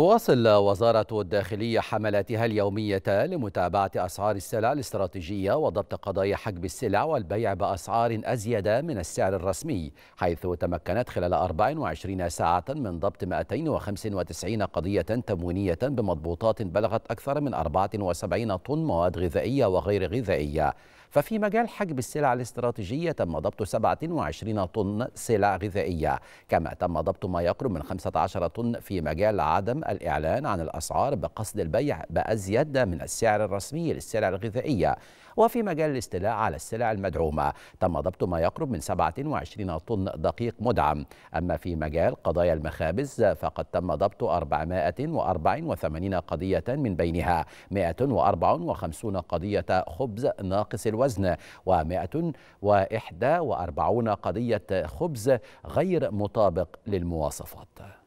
تواصل وزارة الداخلية حملاتها اليومية لمتابعة أسعار السلع الاستراتيجية وضبط قضايا حجب السلع والبيع بأسعار أزيد من السعر الرسمي حيث تمكنت خلال 24 ساعة من ضبط 295 قضية تموينية بمضبوطات بلغت أكثر من 74 طن مواد غذائية وغير غذائية ففي مجال حجب السلع الاستراتيجية تم ضبط 27 طن سلع غذائية كما تم ضبط ما يقرب من 15 طن في مجال عدم الإعلان عن الأسعار بقصد البيع بأزيد من السعر الرسمي للسلع الغذائية وفي مجال الاستيلاء على السلع المدعومة تم ضبط ما يقرب من 27 طن دقيق مدعم أما في مجال قضايا المخابز فقد تم ضبط 484 قضية من بينها 154 قضية خبز ناقص الوزن و141 قضية خبز غير مطابق للمواصفات